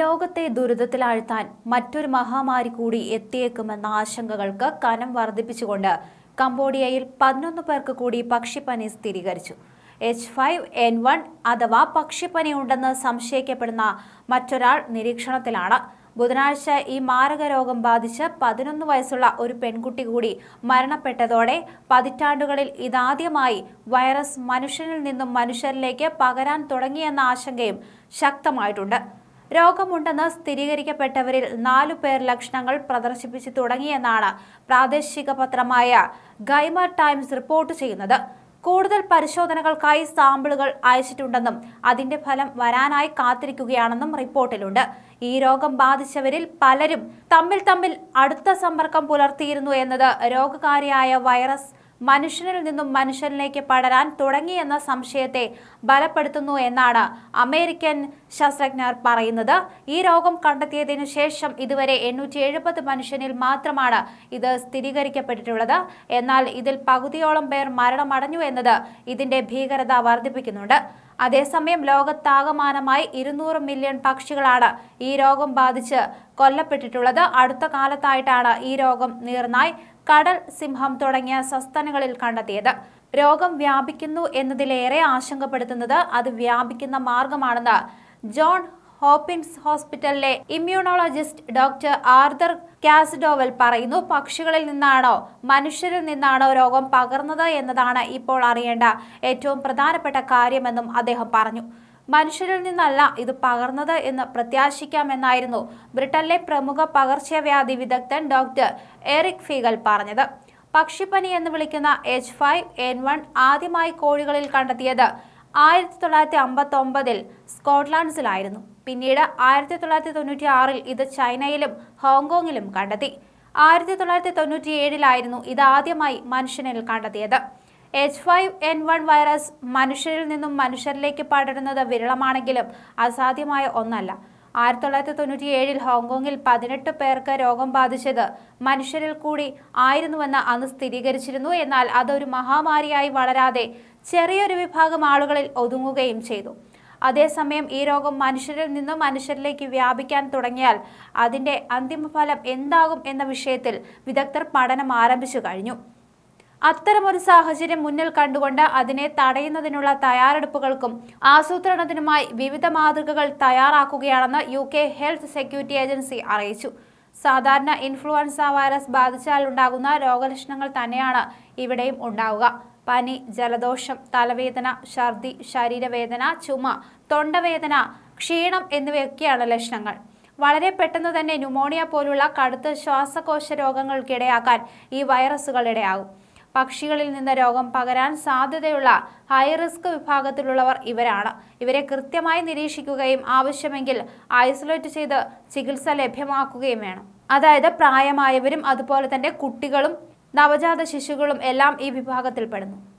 ലോകത്തെ ദുരിതത്തിലാഴ്ത്താൻ മറ്റൊരു മഹാമാരി കൂടി എത്തിയേക്കുമെന്ന ആശങ്കകൾക്ക് കനം വർദ്ധിപ്പിച്ചുകൊണ്ട് കംബോഡിയയിൽ പതിനൊന്ന് പേർക്ക് കൂടി പക്ഷിപ്പനി സ്ഥിരീകരിച്ചു എച്ച് ഫൈവ് എൻ വൺ അഥവാ പക്ഷിപ്പനി ഉണ്ടെന്ന് സംശയിക്കപ്പെടുന്ന മറ്റൊരാൾ നിരീക്ഷണത്തിലാണ് ബുധനാഴ്ച ഈ മാരക രോഗം ബാധിച്ച് പതിനൊന്ന് വയസ്സുള്ള ഒരു പെൺകുട്ടി കൂടി മരണപ്പെട്ടതോടെ പതിറ്റാണ്ടുകളിൽ ഇതാദ്യമായി വൈറസ് മനുഷ്യനിൽ നിന്നും മനുഷ്യരിലേക്ക് പകരാൻ തുടങ്ങിയെന്ന ആശങ്കയും ശക്തമായിട്ടുണ്ട് രോഗമുണ്ടെന്ന് സ്ഥിരീകരിക്കപ്പെട്ടവരിൽ നാലു പേർ ലക്ഷണങ്ങൾ പ്രദർശിപ്പിച്ചു തുടങ്ങിയെന്നാണ് പ്രാദേശിക പത്രമായ ഗൈമർ ടൈംസ് റിപ്പോർട്ട് ചെയ്യുന്നത് കൂടുതൽ പരിശോധനകൾക്കായി സാമ്പിളുകൾ അയച്ചിട്ടുണ്ടെന്നും അതിന്റെ ഫലം വരാനായി കാത്തിരിക്കുകയാണെന്നും റിപ്പോർട്ടിലുണ്ട് ഈ രോഗം ബാധിച്ചവരിൽ പലരും തമ്മിൽ തമ്മിൽ അടുത്ത സമ്പർക്കം പുലർത്തിയിരുന്നു എന്നത് രോഗകാരിയായ വൈറസ് മനുഷ്യനിൽ നിന്നും മനുഷ്യനിലേക്ക് പടരാൻ തുടങ്ങിയെന്ന സംശയത്തെ ബലപ്പെടുത്തുന്നു എന്നാണ് അമേരിക്കൻ ശാസ്ത്രജ്ഞർ പറയുന്നത് ഈ രോഗം കണ്ടെത്തിയതിനു ശേഷം ഇതുവരെ എണ്ണൂറ്റി എഴുപത് മനുഷ്യനിൽ മാത്രമാണ് ഇത് സ്ഥിരീകരിക്കപ്പെട്ടിട്ടുള്ളത് എന്നാൽ ഇതിൽ പകുതിയോളം പേർ മരണമടഞ്ഞു എന്നത് ഇതിന്റെ ഭീകരത വർദ്ധിപ്പിക്കുന്നുണ്ട് അതേസമയം ലോകത്താകമാനമായി ഇരുന്നൂറ് മില്യൺ പക്ഷികളാണ് ഈ രോഗം ബാധിച്ച് കൊല്ലപ്പെട്ടിട്ടുള്ളത് അടുത്ത കാലത്തായിട്ടാണ് ഈ രോഗം നീർനായി കടൽ സിംഹം തുടങ്ങിയ സസ്തനങ്ങളിൽ കണ്ടെത്തിയത് രോഗം വ്യാപിക്കുന്നു എന്നതിലേറെ ആശങ്കപ്പെടുത്തുന്നത് അത് വ്യാപിക്കുന്ന മാർഗമാണെന്ന് ജോൺ ഹോപ്പിൻസ് ഹോസ്പിറ്റലിലെ ഇമ്മ്യൂണോളജിസ്റ്റ് ഡോക്ടർ ആർദർ കാസ്ഡോവൽ പറയുന്നു പക്ഷികളിൽ നിന്നാണോ മനുഷ്യരിൽ നിന്നാണോ രോഗം പകർന്നത് എന്നതാണ് ഇപ്പോൾ അറിയേണ്ട ഏറ്റവും പ്രധാനപ്പെട്ട കാര്യമെന്നും അദ്ദേഹം പറഞ്ഞു മനുഷ്യരിൽ നിന്നല്ല ഇത് പകർന്നത് എന്ന് പ്രത്യാശിക്കാമെന്നായിരുന്നു ബ്രിട്ടനിലെ പ്രമുഖ പകർച്ചവ്യാധി വിദഗ്ധൻ ഡോക്ടർ എറിക് ഫീഗൽ പറഞ്ഞത് പക്ഷിപ്പനി എന്ന് വിളിക്കുന്ന എച്ച് ഫൈവ് എൻ വൺ ആദ്യമായി കോഴികളിൽ കണ്ടെത്തിയത് ആയിരത്തി തൊള്ളായിരത്തി അമ്പത്തി ഒമ്പതിൽ സ്കോട്ട്ലാൻഡ്സിലായിരുന്നു പിന്നീട് ആയിരത്തി തൊള്ളായിരത്തി തൊണ്ണൂറ്റി ആറിൽ ഇത് ചൈനയിലും ഹോങ്കോങ്ങിലും കണ്ടെത്തി ആയിരത്തി തൊള്ളായിരത്തി തൊണ്ണൂറ്റി ഏഴിലായിരുന്നു ആദ്യമായി മനുഷ്യനിൽ കണ്ടെത്തിയത് H five N one virus മനുഷ്യരിൽ നിന്നും മനുഷ്യരിലേക്ക് പടരുന്നത് വിരളമാണെങ്കിലും അസാധ്യമായ ഒന്നല്ല ആയിരത്തി തൊള്ളായിരത്തി തൊണ്ണൂറ്റി ഏഴിൽ ഹോങ്കോങ്ങിൽ പതിനെട്ട് പേർക്ക് രോഗം ബാധിച്ചത് മനുഷ്യരിൽ കൂടി ആയിരുന്നുവെന്ന് അന്ന് സ്ഥിരീകരിച്ചിരുന്നു എന്നാൽ അതൊരു മഹാമാരിയായി വളരാതെ ചെറിയൊരു വിഭാഗം ആളുകളിൽ ഒതുങ്ങുകയും ചെയ്തു അതേസമയം ഈ രോഗം മനുഷ്യരിൽ നിന്നും മനുഷ്യരിലേക്ക് വ്യാപിക്കാൻ തുടങ്ങിയാൽ അതിൻ്റെ അന്തിമഫലം എന്താകും എന്ന വിഷയത്തിൽ വിദഗ്ധർ പഠനം ആരംഭിച്ചു കഴിഞ്ഞു അത്തരമൊരു സാഹചര്യം മുന്നിൽ കണ്ടുകൊണ്ട് അതിനെ തടയുന്നതിനുള്ള തയ്യാറെടുപ്പുകൾക്കും ആസൂത്രണത്തിനുമായി വിവിധ മാതൃകകൾ തയ്യാറാക്കുകയാണെന്ന് U K health security agency അറിയിച്ചു സാധാരണ ഇൻഫ്ലുവൻസ വൈറസ് ബാധിച്ചാൽ ഉണ്ടാകുന്ന രോഗലക്ഷണങ്ങൾ തന്നെയാണ് ഇവിടെയും ഉണ്ടാവുക പനി ജലദോഷം തലവേദന ഛർദി ശരീരവേദന ചുമ തൊണ്ടവേദന ക്ഷീണം എന്നിവയൊക്കെയാണ് ലക്ഷണങ്ങൾ വളരെ പെട്ടെന്ന് തന്നെ ന്യൂമോണിയ പോലുള്ള കടുത്ത ശ്വാസകോശ രോഗങ്ങൾക്കിടയാക്കാൻ ഈ വൈറസുകൾ ഇടയാകും പക്ഷികളിൽ നിന്ന് രോഗം പകരാൻ സാധ്യതയുള്ള ഹൈ റിസ്ക് വിഭാഗത്തിലുള്ളവർ ഇവരാണ് ഇവരെ കൃത്യമായി നിരീക്ഷിക്കുകയും ആവശ്യമെങ്കിൽ ഐസൊലേറ്റ് ചെയ്ത് ചികിത്സ ലഭ്യമാക്കുകയും വേണം അതായത് പ്രായമായവരും അതുപോലെ തന്നെ കുട്ടികളും നവജാത ശിശുക്കളും എല്ലാം ഈ വിഭാഗത്തിൽപ്പെടുന്നു